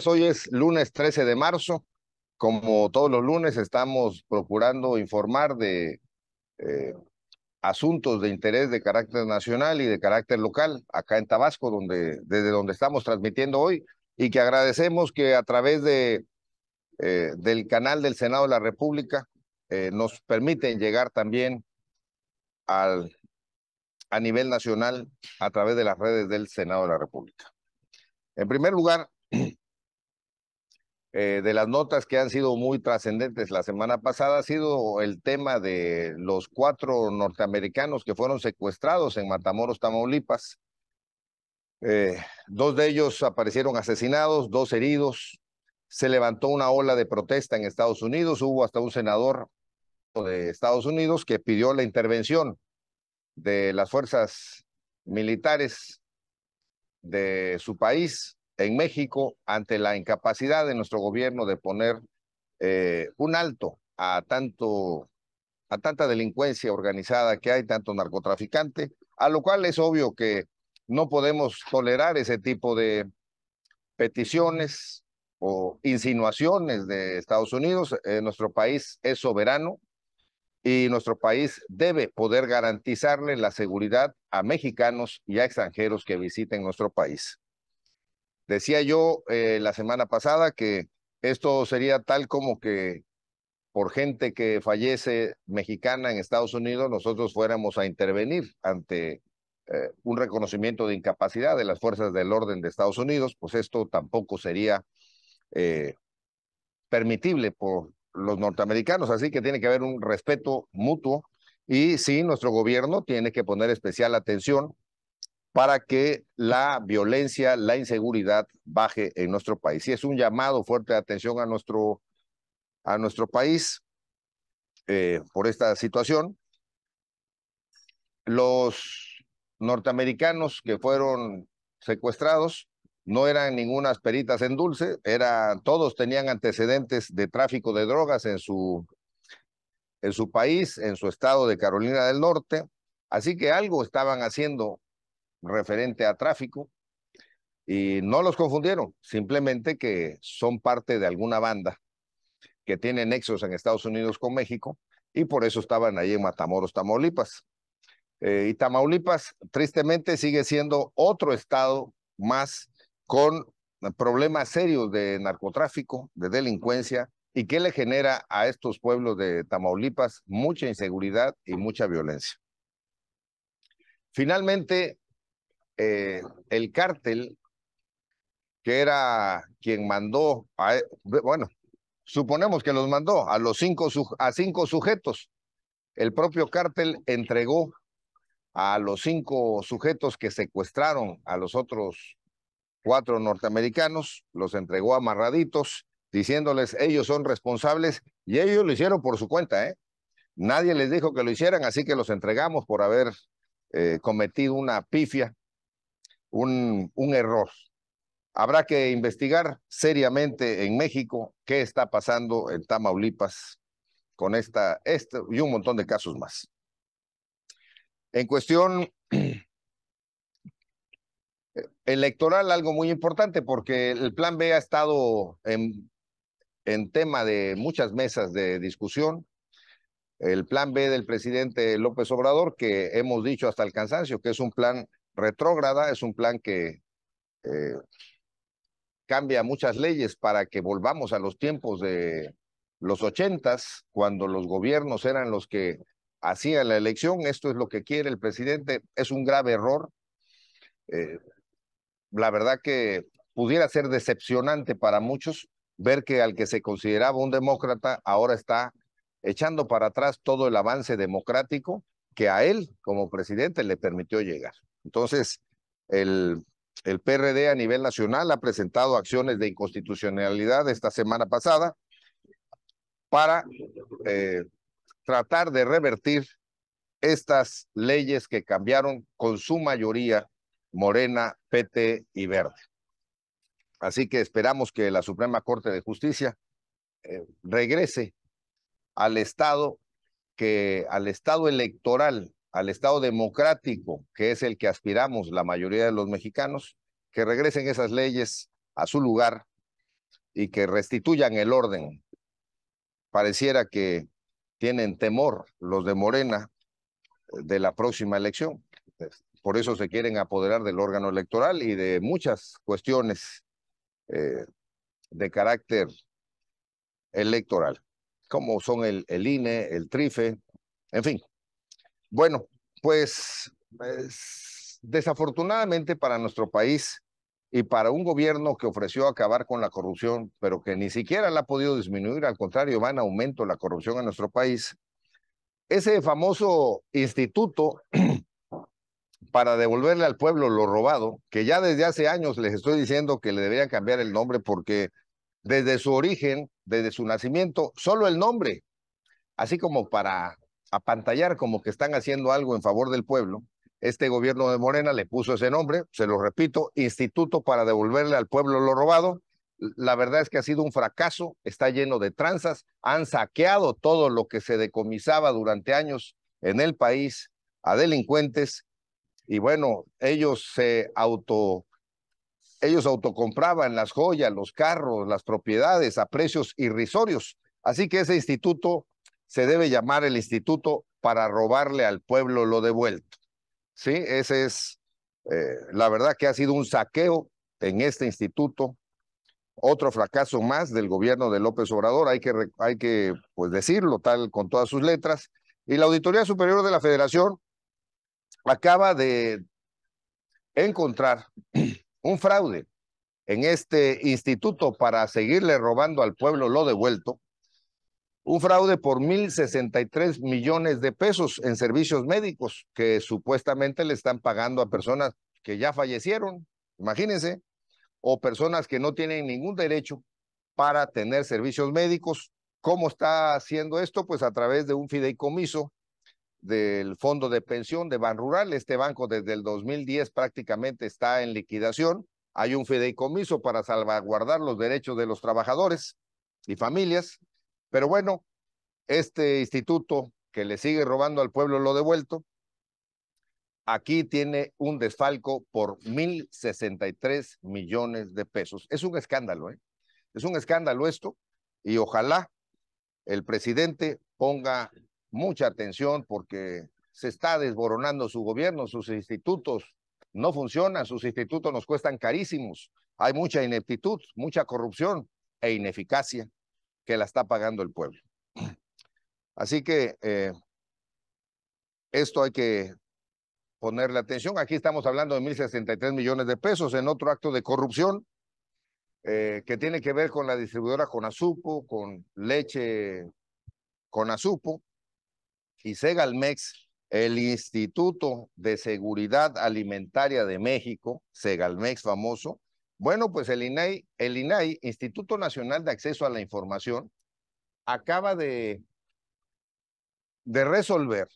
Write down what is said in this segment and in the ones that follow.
Pues hoy es lunes 13 de marzo. Como todos los lunes estamos procurando informar de eh, asuntos de interés de carácter nacional y de carácter local acá en Tabasco, donde, desde donde estamos transmitiendo hoy, y que agradecemos que a través de, eh, del canal del Senado de la República eh, nos permiten llegar también al, a nivel nacional a través de las redes del Senado de la República. En primer lugar, eh, de las notas que han sido muy trascendentes la semana pasada ha sido el tema de los cuatro norteamericanos que fueron secuestrados en Matamoros, Tamaulipas. Eh, dos de ellos aparecieron asesinados, dos heridos. Se levantó una ola de protesta en Estados Unidos. Hubo hasta un senador de Estados Unidos que pidió la intervención de las fuerzas militares de su país en México ante la incapacidad de nuestro gobierno de poner eh, un alto a tanto a tanta delincuencia organizada que hay, tanto narcotraficante, a lo cual es obvio que no podemos tolerar ese tipo de peticiones o insinuaciones de Estados Unidos. Eh, nuestro país es soberano y nuestro país debe poder garantizarle la seguridad a mexicanos y a extranjeros que visiten nuestro país. Decía yo eh, la semana pasada que esto sería tal como que por gente que fallece mexicana en Estados Unidos, nosotros fuéramos a intervenir ante eh, un reconocimiento de incapacidad de las fuerzas del orden de Estados Unidos, pues esto tampoco sería eh, permitible por los norteamericanos. Así que tiene que haber un respeto mutuo y sí, nuestro gobierno tiene que poner especial atención para que la violencia, la inseguridad baje en nuestro país. Y es un llamado fuerte de atención a nuestro, a nuestro país eh, por esta situación. Los norteamericanos que fueron secuestrados no eran ninguna peritas en dulce, todos tenían antecedentes de tráfico de drogas en su, en su país, en su estado de Carolina del Norte. Así que algo estaban haciendo referente a tráfico y no los confundieron, simplemente que son parte de alguna banda que tiene nexos en Estados Unidos con México y por eso estaban ahí en Matamoros, Tamaulipas. Eh, y Tamaulipas, tristemente, sigue siendo otro estado más con problemas serios de narcotráfico, de delincuencia, y que le genera a estos pueblos de Tamaulipas mucha inseguridad y mucha violencia. Finalmente, eh, el cártel, que era quien mandó, a, e, bueno, suponemos que los mandó a los cinco, a cinco sujetos. El propio cártel entregó a los cinco sujetos que secuestraron a los otros cuatro norteamericanos, los entregó amarraditos, diciéndoles ellos son responsables y ellos lo hicieron por su cuenta, ¿eh? Nadie les dijo que lo hicieran, así que los entregamos por haber eh, cometido una pifia un, error. Habrá que investigar seriamente en México qué está pasando en Tamaulipas con esta, este y un montón de casos más. En cuestión electoral, algo muy importante, porque el plan B ha estado en, en tema de muchas mesas de discusión. El plan B del presidente López Obrador, que hemos dicho hasta el cansancio, que es un plan retrógrada, es un plan que eh, cambia muchas leyes para que volvamos a los tiempos de los ochentas, cuando los gobiernos eran los que hacían la elección. Esto es lo que quiere el presidente. Es un grave error. Eh, la verdad que pudiera ser decepcionante para muchos ver que al que se consideraba un demócrata ahora está echando para atrás todo el avance democrático que a él como presidente le permitió llegar. Entonces, el, PRD a nivel nacional ha presentado acciones de inconstitucionalidad esta semana pasada para eh, tratar de revertir estas leyes que cambiaron con su mayoría Morena, PT y Verde. Así que esperamos que la Suprema Corte de Justicia eh, regrese al estado que al estado electoral al Estado democrático, que es el que aspiramos la mayoría de los mexicanos, que regresen esas leyes a su lugar y que restituyan el orden. Pareciera que tienen temor los de Morena eh, de la próxima elección. Por eso se quieren apoderar del órgano electoral y de muchas cuestiones eh, de carácter electoral, como son el, el INE, el TRIFE, en fin, bueno, pues, desafortunadamente para nuestro país y para un gobierno que ofreció acabar con la corrupción, pero que ni siquiera la ha podido disminuir, al contrario, va en aumento la corrupción en nuestro país, ese famoso instituto para devolverle al pueblo lo robado, que ya desde hace años les estoy diciendo que le deberían cambiar el nombre porque desde su origen, desde su nacimiento, solo el nombre, así como para pantallar como que están haciendo algo en favor del pueblo. Este gobierno de Morena le puso ese nombre, se lo repito, Instituto para devolverle al pueblo lo robado. La verdad es que ha sido un fracaso, está lleno de tranzas, han saqueado todo lo que se decomisaba durante años en el país a delincuentes y bueno, ellos se auto ellos autocompraban las joyas, los carros, las propiedades a precios irrisorios. Así que ese instituto se debe llamar el instituto para robarle al pueblo lo devuelto. Sí, ese es, eh, la verdad que ha sido un saqueo en este instituto, otro fracaso más del gobierno de López Obrador, hay que, hay que pues, decirlo tal con todas sus letras. Y la Auditoría Superior de la Federación acaba de encontrar un fraude en este instituto para seguirle robando al pueblo lo devuelto, un fraude por 1.063 millones de pesos en servicios médicos que supuestamente le están pagando a personas que ya fallecieron, imagínense, o personas que no tienen ningún derecho para tener servicios médicos. ¿Cómo está haciendo esto? Pues a través de un fideicomiso del Fondo de Pensión de Ban Rural. Este banco desde el 2010 prácticamente está en liquidación. Hay un fideicomiso para salvaguardar los derechos de los trabajadores y familias pero bueno, este instituto que le sigue robando al pueblo lo devuelto, aquí tiene un desfalco por 1.063 millones de pesos. Es un escándalo, ¿eh? Es un escándalo esto y ojalá el presidente ponga mucha atención porque se está desboronando su gobierno, sus institutos no funcionan, sus institutos nos cuestan carísimos, hay mucha ineptitud, mucha corrupción e ineficacia que la está pagando el pueblo. Así que eh, esto hay que ponerle atención. Aquí estamos hablando de 1.063 millones de pesos en otro acto de corrupción eh, que tiene que ver con la distribuidora Conazupo, con leche Conazupo y Segalmex, el Instituto de Seguridad Alimentaria de México, Segalmex famoso, bueno, pues el INAI, el INAI, Instituto Nacional de Acceso a la Información, acaba de, de resolver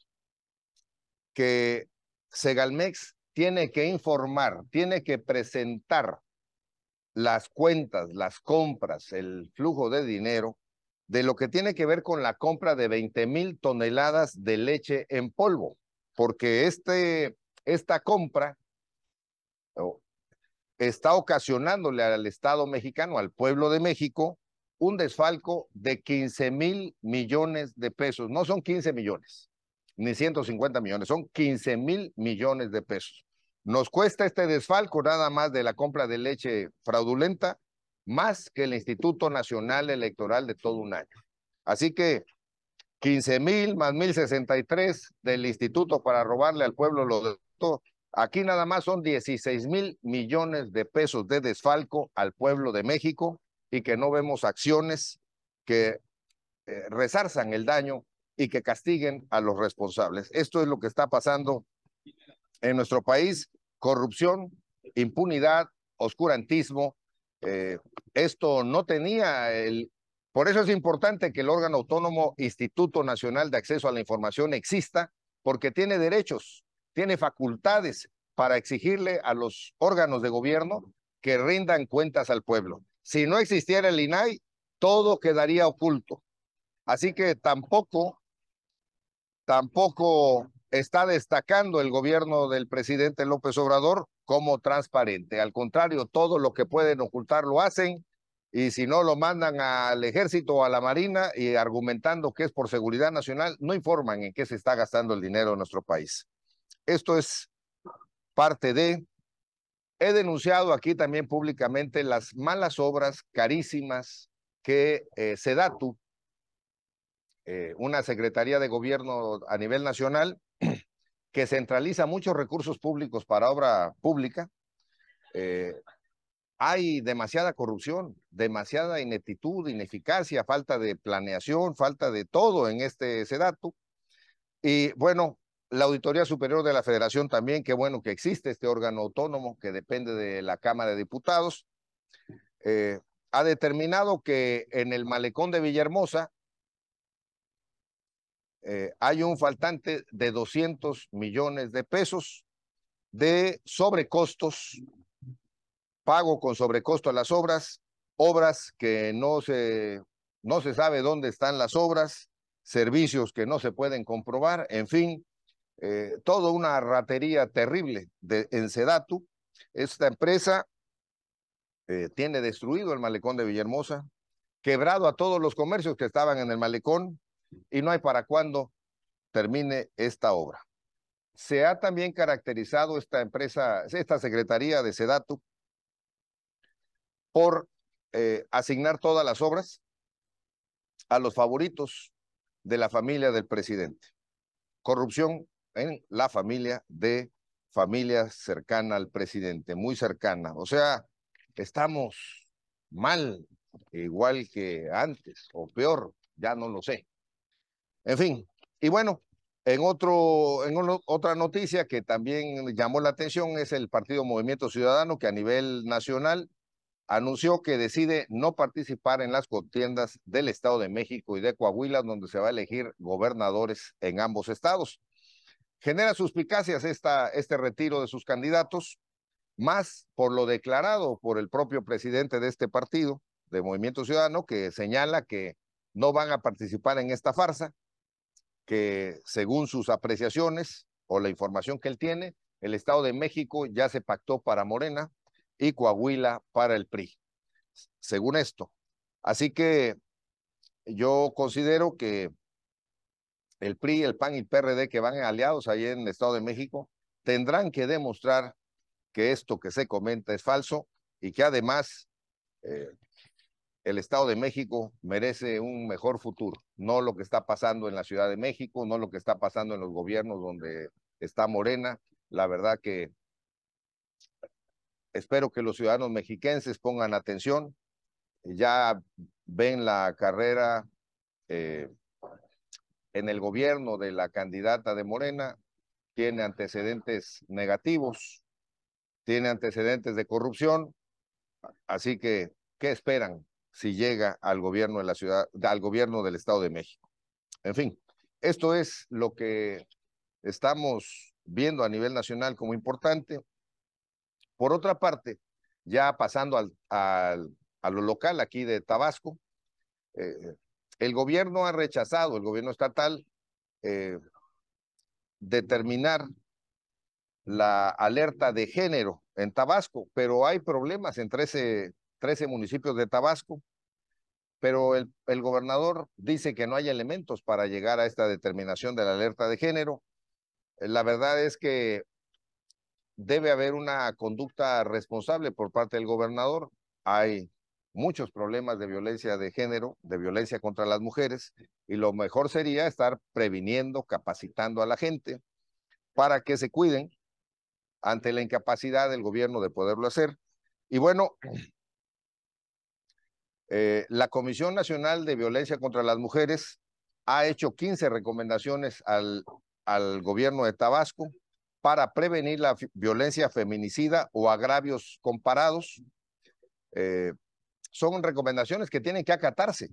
que Segalmex tiene que informar, tiene que presentar las cuentas, las compras, el flujo de dinero de lo que tiene que ver con la compra de 20 mil toneladas de leche en polvo, porque este, esta compra está ocasionándole al Estado mexicano, al pueblo de México, un desfalco de 15 mil millones de pesos. No son 15 millones, ni 150 millones, son 15 mil millones de pesos. Nos cuesta este desfalco nada más de la compra de leche fraudulenta, más que el Instituto Nacional Electoral de todo un año. Así que 15 mil más 1063 del Instituto para robarle al pueblo lo de Aquí nada más son 16 mil millones de pesos de desfalco al pueblo de México y que no vemos acciones que rezarzan eh, resarzan el daño y que castiguen a los responsables. Esto es lo que está pasando en nuestro país. Corrupción, impunidad, oscurantismo. Eh, esto no tenía el... Por eso es importante que el órgano autónomo Instituto Nacional de Acceso a la Información exista, porque tiene derechos tiene facultades para exigirle a los órganos de gobierno que rindan cuentas al pueblo. Si no existiera el INAI, todo quedaría oculto. Así que tampoco, tampoco está destacando el gobierno del presidente López Obrador como transparente. Al contrario, todo lo que pueden ocultar lo hacen y si no lo mandan al ejército o a la marina y argumentando que es por seguridad nacional, no informan en qué se está gastando el dinero de nuestro país. Esto es parte de... He denunciado aquí también públicamente las malas obras carísimas que eh, Sedatu, eh, una Secretaría de Gobierno a nivel nacional, que centraliza muchos recursos públicos para obra pública, eh, hay demasiada corrupción, demasiada ineptitud, ineficacia, falta de planeación, falta de todo en este SEDATU. Y bueno, la Auditoría Superior de la Federación también, qué bueno que existe este órgano autónomo que depende de la Cámara de Diputados, eh, ha determinado que en el malecón de Villahermosa eh, hay un faltante de 200 millones de pesos de sobrecostos, pago con sobrecosto a las obras, obras que no se, no se sabe dónde están las obras, servicios que no se pueden comprobar, en fin, eh, todo toda una ratería terrible de, en Sedatu. Esta empresa eh, tiene destruido el malecón de Villahermosa, quebrado a todos los comercios que estaban en el malecón y no hay para cuándo termine esta obra. Se ha también caracterizado esta empresa, esta Secretaría de Sedatu, por eh, asignar todas las obras a los favoritos de la familia del presidente. Corrupción en la familia de familia cercana al presidente, muy cercana. O sea, estamos mal, igual que antes, o peor, ya no lo sé. En fin, y bueno, en, otro, en otra noticia que también llamó la atención es el Partido Movimiento Ciudadano, que a nivel nacional anunció que decide no participar en las contiendas del Estado de México y de Coahuila, donde se va a elegir gobernadores en ambos estados. Genera suspicacias este retiro de sus candidatos, más por lo declarado por el propio presidente de este partido, de Movimiento Ciudadano, que señala que no van a participar en esta farsa, que según sus apreciaciones o la información que él tiene, el Estado de México ya se pactó para Morena y Coahuila para el PRI, según esto. Así que yo considero que el PRI, el PAN y el PRD que van aliados ahí en el Estado de México, tendrán que demostrar que esto que se comenta es falso y que además eh, el Estado de México merece un mejor futuro, no lo que está pasando en la Ciudad de México, no lo que está pasando en los gobiernos donde está Morena. La verdad que espero que los ciudadanos mexiquenses pongan atención, ya ven la carrera. Eh, en el gobierno de la candidata de Morena tiene antecedentes negativos, tiene antecedentes de corrupción, así que ¿qué esperan si llega al gobierno de la ciudad, al gobierno del Estado de México? En fin, esto es lo que estamos viendo a nivel nacional como importante. Por otra parte, ya pasando al, a lo local aquí de Tabasco, eh, el gobierno ha rechazado, el gobierno estatal, eh, determinar la alerta de género en Tabasco, pero hay problemas en 13, municipios de Tabasco, pero el, el gobernador dice que no hay elementos para llegar a esta determinación de la alerta de género. La verdad es que debe haber una conducta responsable por parte del gobernador. Hay muchos problemas de violencia de género, de violencia contra las mujeres, y lo mejor sería estar previniendo, capacitando a la gente para que se cuiden ante la incapacidad del gobierno de poderlo hacer. Y bueno, eh, la Comisión Nacional de Violencia contra las Mujeres ha hecho 15 recomendaciones al, al gobierno de Tabasco para prevenir la violencia feminicida o agravios comparados. Eh, son recomendaciones que tienen que acatarse.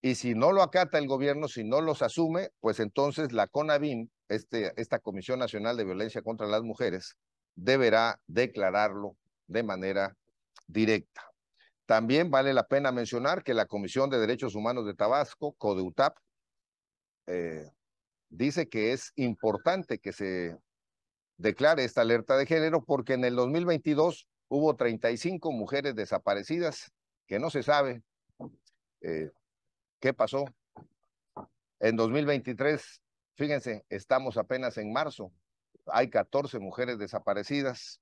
Y si no lo acata el gobierno, si no los asume, pues entonces la CONAVIM, este, esta Comisión Nacional de Violencia contra las Mujeres, deberá declararlo de manera directa. También vale la pena mencionar que la Comisión de Derechos Humanos de Tabasco, CODEUTAP, eh, dice que es importante que se declare esta alerta de género porque en el 2022 hubo 35 mujeres desaparecidas que no se sabe eh, qué pasó. En 2023, fíjense, estamos apenas en marzo, hay 14 mujeres desaparecidas.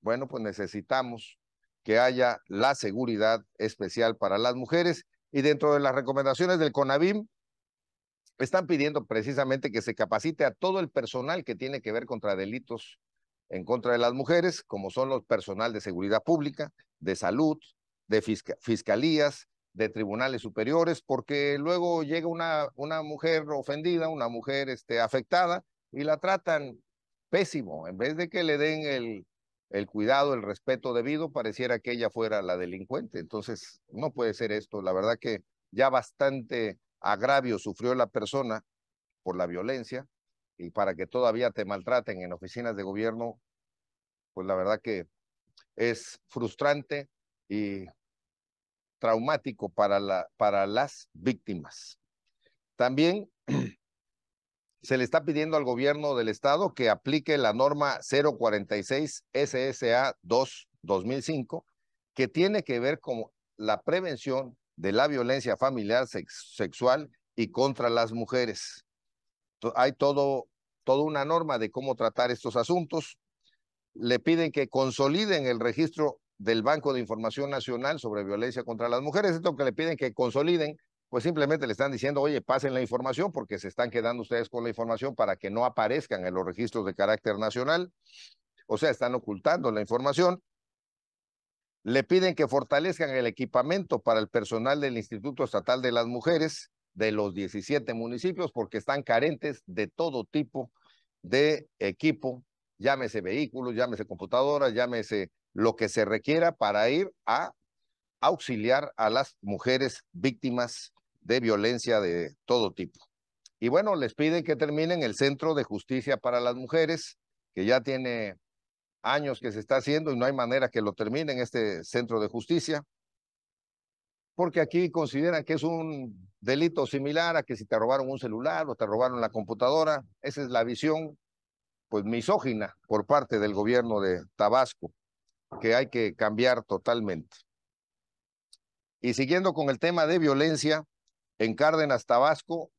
Bueno, pues necesitamos que haya la seguridad especial para las mujeres y dentro de las recomendaciones del CONAVIM están pidiendo precisamente que se capacite a todo el personal que tiene que ver contra delitos en contra de las mujeres, como son los personal de seguridad pública, de salud, de fiscalías, de tribunales superiores, porque luego llega una, una mujer ofendida, una mujer este, afectada, y la tratan pésimo. En vez de que le den el, el cuidado, el respeto debido, pareciera que ella fuera la delincuente. Entonces, no puede ser esto. La verdad que ya bastante agravio sufrió la persona por la violencia y para que todavía te maltraten en oficinas de gobierno, pues la verdad que es frustrante y traumático para, la, para las víctimas. También se le está pidiendo al gobierno del estado que aplique la norma 046 SSA 2 2005 que tiene que ver con la prevención de la violencia familiar sexual y contra las mujeres. Hay todo toda una norma de cómo tratar estos asuntos. Le piden que consoliden el registro del Banco de Información Nacional sobre Violencia contra las Mujeres. Esto que le piden que consoliden, pues simplemente le están diciendo, oye, pasen la información porque se están quedando ustedes con la información para que no aparezcan en los registros de carácter nacional. O sea, están ocultando la información. Le piden que fortalezcan el equipamiento para el personal del Instituto Estatal de las Mujeres de los 17 municipios porque están carentes de todo tipo de equipo llámese vehículos, llámese computadoras, llámese lo que se requiera para ir a auxiliar a las mujeres víctimas de violencia de todo tipo. Y bueno, les piden que terminen el Centro de Justicia para las Mujeres, que ya tiene años que se está haciendo y no hay manera que lo terminen este Centro de Justicia, porque aquí consideran que es un delito similar a que si te robaron un celular o te robaron la computadora, esa es la visión pues misógina por parte del gobierno de Tabasco, que hay que cambiar totalmente. Y siguiendo con el tema de violencia, en Cárdenas, Tabasco,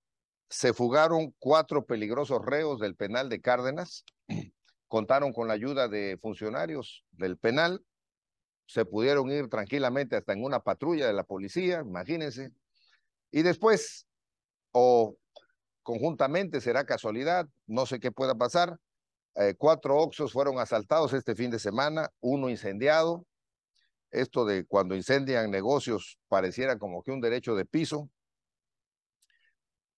se fugaron cuatro peligrosos reos del penal de Cárdenas, contaron con la ayuda de funcionarios del penal, se pudieron ir tranquilamente hasta en una patrulla de la policía, imagínense, y después, o conjuntamente, será casualidad, no sé qué pueda pasar, eh, cuatro Oxos fueron asaltados este fin de semana, uno incendiado. Esto de cuando incendian negocios pareciera como que un derecho de piso.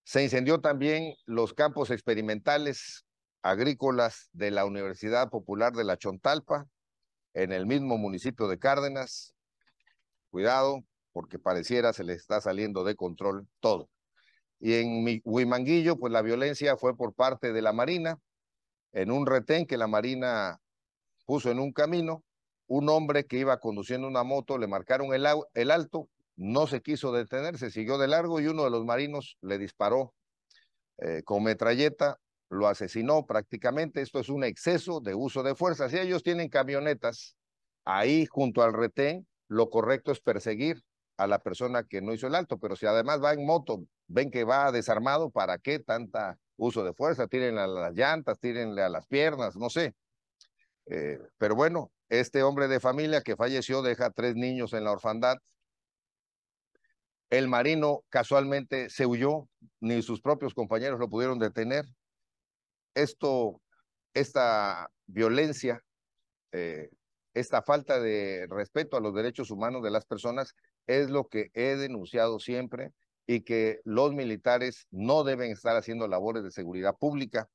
Se incendió también los campos experimentales agrícolas de la Universidad Popular de la Chontalpa, en el mismo municipio de Cárdenas. Cuidado, porque pareciera se le está saliendo de control todo. Y en Huimanguillo, pues la violencia fue por parte de la Marina, en un retén que la Marina puso en un camino, un hombre que iba conduciendo una moto, le marcaron el, alto, no se quiso detener, se siguió de largo y uno de los marinos le disparó eh, con metralleta, lo asesinó prácticamente. Esto es un exceso de uso de fuerza. Si ellos tienen camionetas ahí junto al retén, lo correcto es perseguir a la persona que no hizo el alto, pero si además va en moto, ven que va desarmado, ¿para qué tanta uso de fuerza, tiren a las llantas, tírenle a las piernas, no sé. Eh, pero bueno, este hombre de familia que falleció deja tres niños en la orfandad. El marino casualmente se huyó, ni sus propios compañeros lo pudieron detener. Esto, esta violencia, eh, esta falta de respeto a los derechos humanos de las personas es lo que he denunciado siempre y que los militares no deben estar haciendo labores de seguridad pública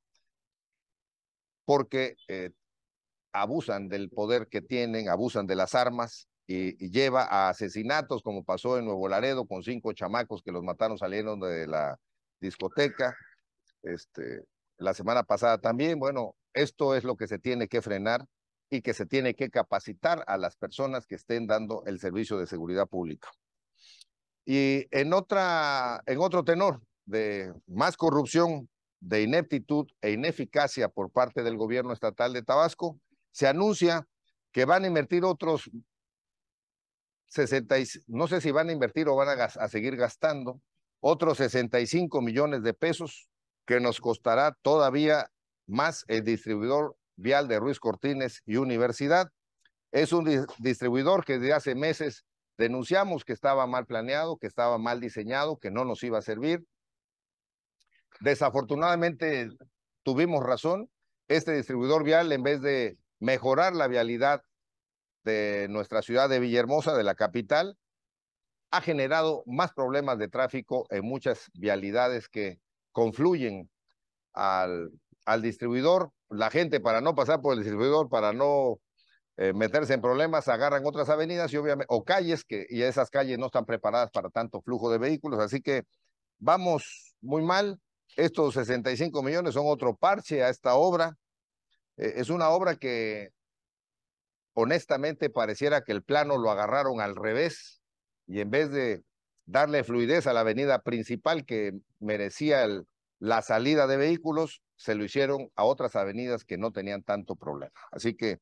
porque eh, abusan del poder que tienen, abusan de las armas y, lleva a asesinatos como pasó en Nuevo Laredo con cinco chamacos que los mataron salieron de la discoteca. Este, la semana pasada también, bueno, esto es lo que se tiene que frenar y que se tiene que capacitar a las personas que estén dando el servicio de seguridad pública. Y en, otra, en otro tenor de más corrupción, de ineptitud e ineficacia por parte del gobierno estatal de Tabasco, se anuncia que van a invertir otros no sé si van a invertir o van a, a seguir gastando, otros 65 millones de pesos que nos costará todavía más el distribuidor vial de Ruiz Cortines y Universidad. Es un distribuidor que desde hace meses Denunciamos que estaba mal planeado, que estaba mal diseñado, que no nos iba a servir. Desafortunadamente tuvimos razón. Este distribuidor vial, en vez de mejorar la vialidad de nuestra ciudad de Villahermosa, de la capital, ha generado más problemas de tráfico en muchas vialidades que confluyen al, al distribuidor. La gente para no pasar por el distribuidor, para no eh, meterse en problemas, agarran otras avenidas y obviamente, o calles, que, y esas calles no están preparadas para tanto flujo de vehículos. Así que vamos muy mal. Estos 65 millones son otro parche a esta obra. Eh, es una obra que honestamente pareciera que el plano lo agarraron al revés y en vez de darle fluidez a la avenida principal que merecía la salida de vehículos, se lo hicieron a otras avenidas que no tenían tanto problema. Así que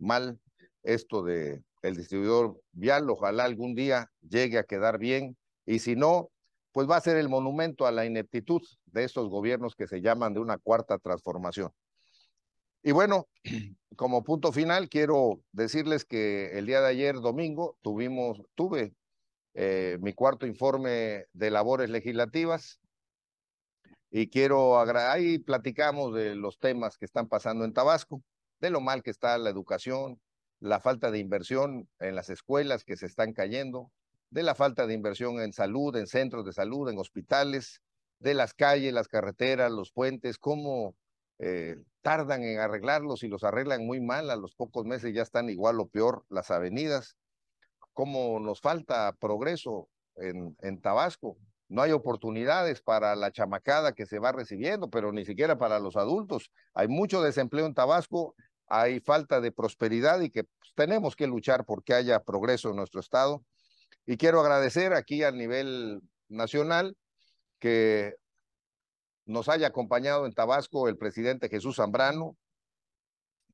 mal esto de el distribuidor vial, ojalá algún día llegue a quedar bien y si no, pues va a ser el monumento a la ineptitud de estos gobiernos que se llaman de una cuarta transformación. Y bueno, como punto final, quiero decirles que el día de ayer, domingo, tuvimos, tuve eh, mi cuarto informe de labores legislativas y quiero, ahí platicamos de los temas que están pasando en Tabasco de lo mal que está la educación, la falta de inversión en las escuelas que se están cayendo, de la falta de inversión en salud, en centros de salud, en hospitales, de las calles, las carreteras, los puentes, cómo eh, tardan en arreglarlos y los arreglan muy mal, a los pocos meses ya están igual o peor las avenidas, cómo nos falta progreso en Tabasco, no hay oportunidades para la chamacada que se va recibiendo, pero ni siquiera para los adultos. Hay mucho desempleo en Tabasco hay falta de prosperidad y que pues, tenemos que luchar porque haya progreso en nuestro Estado. Y quiero agradecer aquí a nivel nacional que nos haya acompañado en Tabasco el presidente Jesús Zambrano,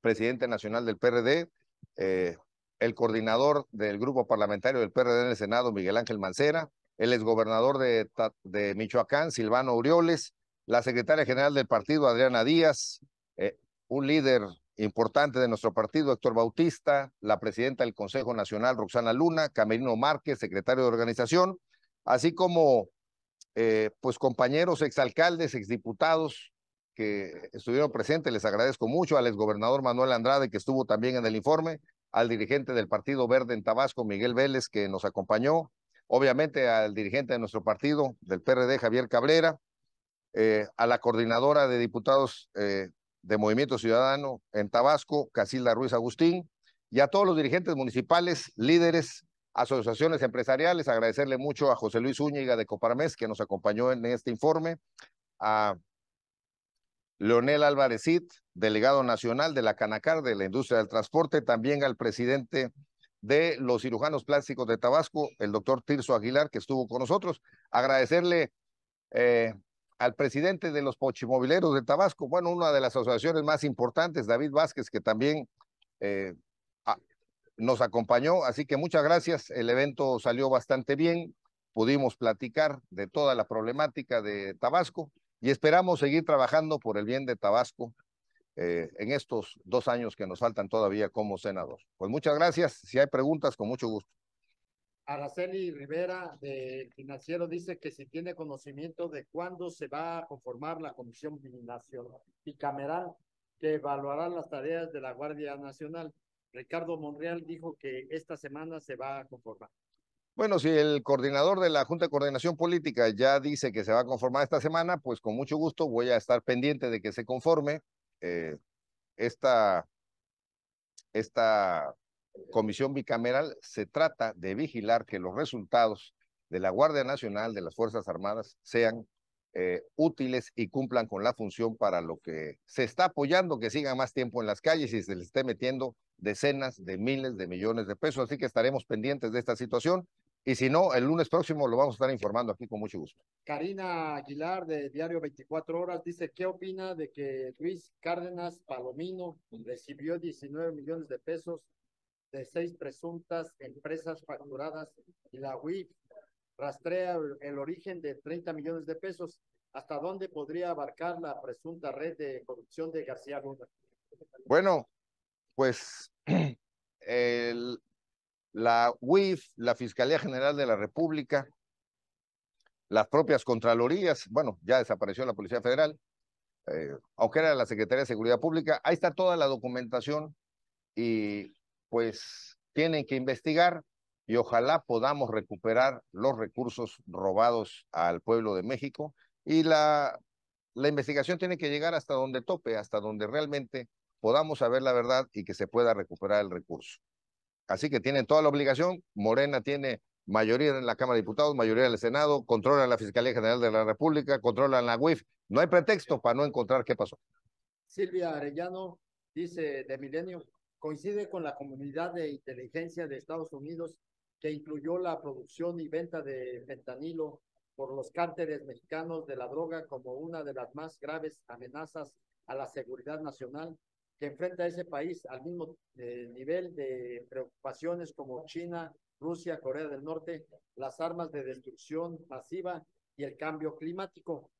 presidente nacional del PRD, eh, el coordinador del grupo parlamentario del PRD en el Senado, Miguel Ángel Mancera, el exgobernador de, de Michoacán, Silvano Urioles, la secretaria general del partido, Adriana Díaz, eh, un líder importante de nuestro partido, Héctor Bautista, la presidenta del Consejo Nacional, Roxana Luna, Camerino Márquez, secretario de organización, así como eh, pues compañeros exalcaldes, exdiputados que estuvieron presentes, les agradezco mucho al exgobernador Manuel Andrade que estuvo también en el informe, al dirigente del Partido Verde en Tabasco, Miguel Vélez, que nos acompañó, obviamente al dirigente de nuestro partido, del PRD, Javier Cabrera, eh, a la coordinadora de diputados eh, de Movimiento Ciudadano en Tabasco, Casilda Ruiz Agustín, y a todos los dirigentes municipales, líderes, asociaciones empresariales. Agradecerle mucho a José Luis Úñiga de Coparmés, que nos acompañó en este informe, a Leonel Álvarez Cid, delegado nacional de la Canacar de la industria del transporte, también al presidente de los cirujanos plásticos de Tabasco, el doctor Tirso Aguilar, que estuvo con nosotros. Agradecerle eh, al presidente de los Pochimobileros de Tabasco, bueno, una de las asociaciones más importantes, David Vázquez, que también eh, nos acompañó. Así que muchas gracias. El evento salió bastante bien. Pudimos platicar de toda la problemática de Tabasco y esperamos seguir trabajando por el bien de Tabasco eh, en estos dos años que nos faltan todavía como senador. Pues muchas gracias. Si hay preguntas, con mucho gusto. Araceli Rivera de Financiero dice que si tiene conocimiento de cuándo se va a conformar la comisión binacional bicameral que evaluará las tareas de la Guardia Nacional. Ricardo Monreal dijo que esta semana se va a conformar. Bueno, si el coordinador de la Junta de Coordinación Política ya dice que se va a conformar esta semana, pues con mucho gusto voy a estar pendiente de que se conforme eh, esta, esta comisión bicameral se trata de vigilar que los resultados de la Guardia Nacional, de las Fuerzas Armadas, sean eh, útiles y cumplan con la función para lo que se está apoyando, que sigan más tiempo en las calles y se les esté metiendo decenas de miles de millones de pesos. Así que estaremos pendientes de esta situación. Y si no, el lunes próximo lo vamos a estar informando aquí con mucho gusto. Karina Aguilar de Diario 24 Horas dice, ¿qué opina de que Luis Cárdenas Palomino recibió 19 millones de pesos seis presuntas empresas facturadas y la UIF rastrea el origen de 30 millones de pesos. ¿Hasta dónde podría abarcar la presunta red de corrupción de García Luna? Bueno, pues la UIF, la Fiscalía General de la República, las propias Contralorías, bueno, ya desapareció la Policía Federal, eh, aunque era la Secretaría de Seguridad Pública, ahí está toda la documentación y pues tienen que investigar y ojalá podamos recuperar los recursos robados al pueblo de México y la, la investigación tiene que llegar hasta donde tope, hasta donde realmente podamos saber la verdad y que se pueda recuperar el recurso. Así que tienen toda la obligación. Morena tiene mayoría en la Cámara de Diputados, mayoría en el Senado, controla la Fiscalía General de la República, controlan la UIF. No hay pretexto para no encontrar qué pasó. Silvia Arellano dice de Milenio, coincide con la comunidad de inteligencia de Estados Unidos que incluyó la producción y venta de fentanilo por los cárteres mexicanos de la droga como una de las más graves amenazas a la seguridad nacional que enfrenta ese país al mismo eh, nivel de preocupaciones como China, Rusia, Corea del Norte, las armas de destrucción masiva y el cambio climático.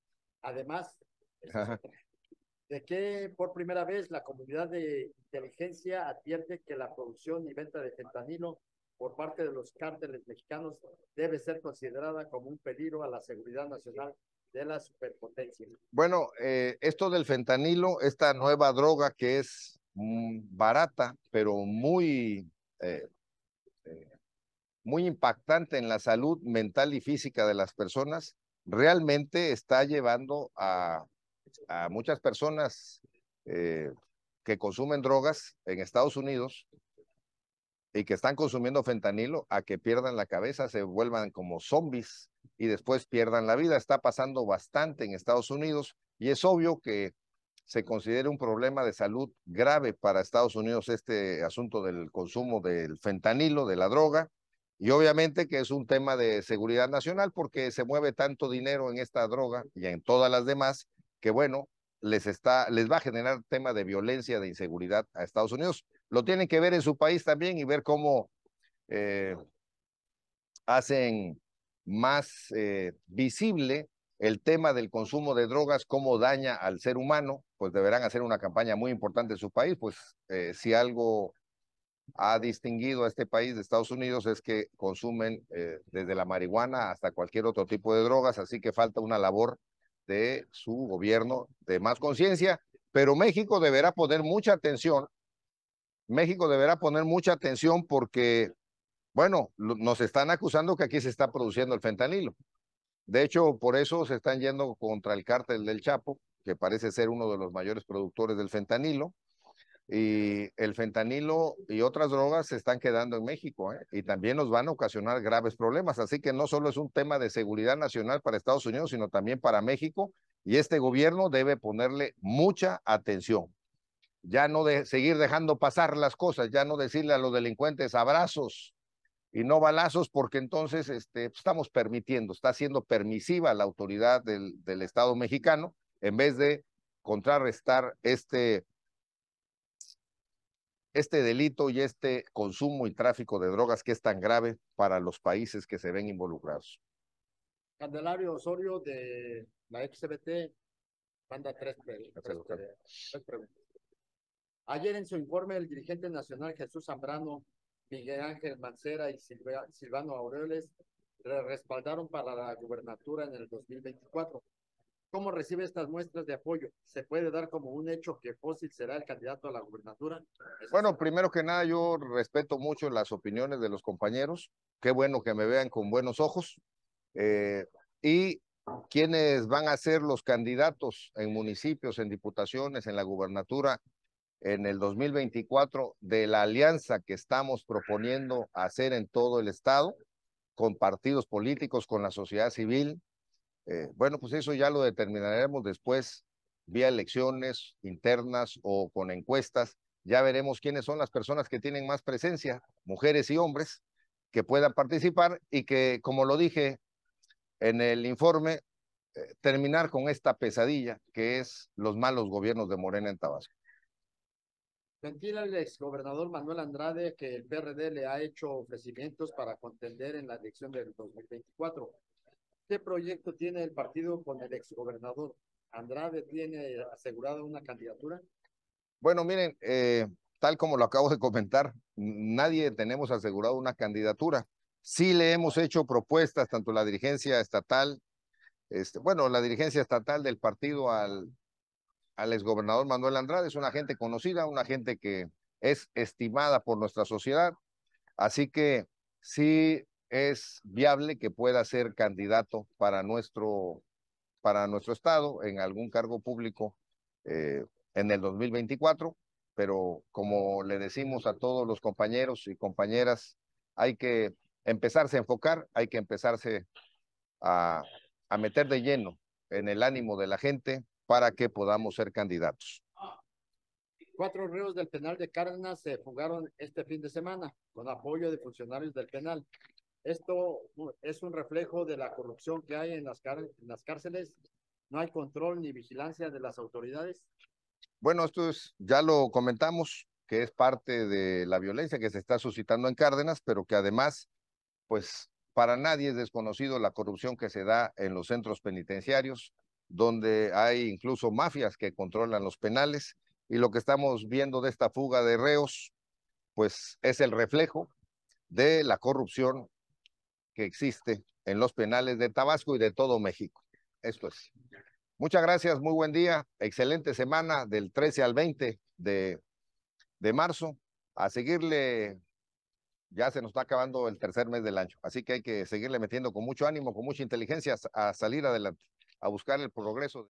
Además, de que por primera vez la comunidad de inteligencia advierte que la producción y venta de fentanilo por parte de los cárteles mexicanos debe ser considerada como un peligro a la seguridad nacional de la superpotencia. Bueno, eh, esto del fentanilo, esta nueva droga que es mm, barata, pero muy, eh, eh, muy impactante en la salud mental y física de las personas, realmente está llevando a a muchas personas eh, que consumen drogas en Estados Unidos y que están consumiendo fentanilo a que pierdan la cabeza, se vuelvan como zombies y después pierdan la vida. Está pasando bastante en Estados Unidos y es obvio que se considere un problema de salud grave para Estados Unidos este asunto del consumo del fentanilo, de la droga, y obviamente que es un tema de seguridad nacional porque se mueve tanto dinero en esta droga y en todas las demás que bueno, les, está, les va a generar tema de violencia, de inseguridad a Estados Unidos. Lo tienen que ver en su país también y ver cómo eh, hacen más eh, visible el tema del consumo de drogas, cómo daña al ser humano, pues deberán hacer una campaña muy importante en su país, pues eh, si algo ha distinguido a este país de Estados Unidos es que consumen desde la marihuana hasta cualquier otro tipo de drogas, así que falta una labor de su gobierno de más conciencia, pero México deberá poner mucha atención, México deberá poner mucha atención porque, bueno, nos están acusando que aquí se está produciendo el fentanilo. De hecho, por eso se están yendo contra el cártel del Chapo, que parece ser uno de los mayores productores del fentanilo y el fentanilo y otras drogas se están quedando en México ¿eh? y también nos van a ocasionar graves problemas. Así que no solo es un tema de seguridad nacional para Estados Unidos, sino también para México y este gobierno debe ponerle mucha atención. Ya no de seguir dejando pasar las cosas, ya no decirle a los delincuentes abrazos y no balazos, porque entonces este, estamos permitiendo, está siendo permisiva la autoridad del, del Estado mexicano en vez de contrarrestar este este delito y este consumo y tráfico de drogas que es tan grave para los países que se ven involucrados. Candelario Osorio de la XBT manda tres, preguntas. Ayer en su informe el dirigente nacional Jesús Zambrano, Miguel Ángel Mancera y Silvano Aureoles le respaldaron para la gubernatura en el 2024. ¿Cómo recibe estas muestras de apoyo? ¿Se puede dar como un hecho que Fósil será el candidato a la gubernatura? Bueno, primero que nada, yo respeto mucho las opiniones de los compañeros. Qué bueno que me vean con buenos ojos. Eh, y quiénes van a ser los candidatos en municipios, en diputaciones, en la gubernatura en el 2024 de la alianza que estamos proponiendo hacer en todo el Estado con partidos políticos, con la sociedad civil, eh, bueno, pues eso ya lo determinaremos después vía elecciones internas o con encuestas. Ya veremos quiénes son las personas que tienen más presencia, mujeres y hombres, que puedan participar y que, como lo dije en el informe, eh, terminar con esta pesadilla que es los malos gobiernos de Morena en Tabasco. Sentir el exgobernador Manuel Andrade que el PRD le ha hecho ofrecimientos para contender en la elección del 2024. ¿Qué este proyecto tiene el partido con el exgobernador? ¿Andrade tiene asegurada una candidatura? Bueno, miren, eh, tal como lo acabo de comentar, nadie tenemos asegurado una candidatura. Sí le hemos hecho propuestas, tanto la dirigencia estatal, este, bueno, la dirigencia estatal del partido al, al exgobernador Manuel Andrade, es una gente conocida, una gente que es estimada por nuestra sociedad. Así que sí es viable que pueda ser candidato para nuestro, para nuestro estado en algún cargo público eh, en el 2024, pero como le decimos a todos los compañeros y compañeras, hay que empezarse a enfocar, hay que empezarse a, a meter de lleno en el ánimo de la gente para que podamos ser candidatos. Cuatro reos del penal de Cárdenas se fugaron este fin de semana con apoyo de funcionarios del penal. Esto es un reflejo de la corrupción que hay en las, en las cárceles. No hay control ni vigilancia de las autoridades. Bueno, esto es, ya lo comentamos, que es parte de la violencia que se está suscitando en Cárdenas, pero que además, pues para nadie es desconocido la corrupción que se da en los centros penitenciarios, donde hay incluso mafias que controlan los penales, y lo que estamos viendo de esta fuga de reos, pues es el reflejo de la corrupción que existe en los penales de Tabasco y de todo México. Esto es. Muchas gracias, muy buen día, excelente semana del 13 al 20 de, de marzo. A seguirle, ya se nos está acabando el tercer mes del año, así que hay que seguirle metiendo con mucho ánimo, con mucha inteligencia a salir adelante, a buscar el progreso.